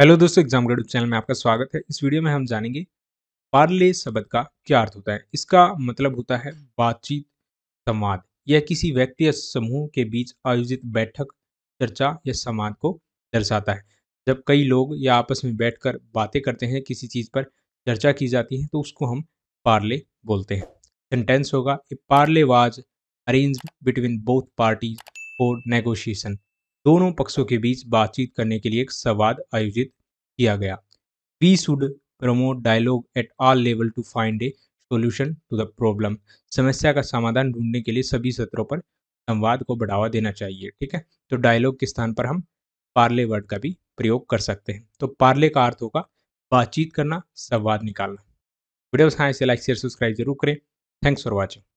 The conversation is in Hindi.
हेलो दोस्तों एग्जाम ग्रेड चैनल में आपका स्वागत है इस वीडियो में हम जानेंगे पार्ले शब्द का क्या अर्थ होता है इसका मतलब होता है बातचीत संवाद यह किसी व्यक्ति या समूह के बीच आयोजित बैठक चर्चा या संवाद को दर्शाता है जब कई लोग या आपस में बैठकर बातें करते हैं किसी चीज़ पर चर्चा की जाती है तो उसको हम पार्ले बोलते हैं सेंटेंस होगा a parley was arrange between both parties for negotiation दोनों पक्षों के बीच बातचीत करने के लिए एक संवाद आयोजित किया गया we should promote dialogue at all level to find a solution to the problem समस्या का समाधान ढूंढने के लिए सभी सत्रों पर संवाद को बढ़ावा देना चाहिए ठीक है तो डायलॉग के स्थान पर हम पार्ले वर्ड का भी प्रयोग कर सकते हैं तो पार्ले का अर्थ होगा बातचीत करना संवाद निकालना वीडियो से लाइक शेयर सब्सक्राइब जरूर करें थैंक्स फॉर वॉचिंग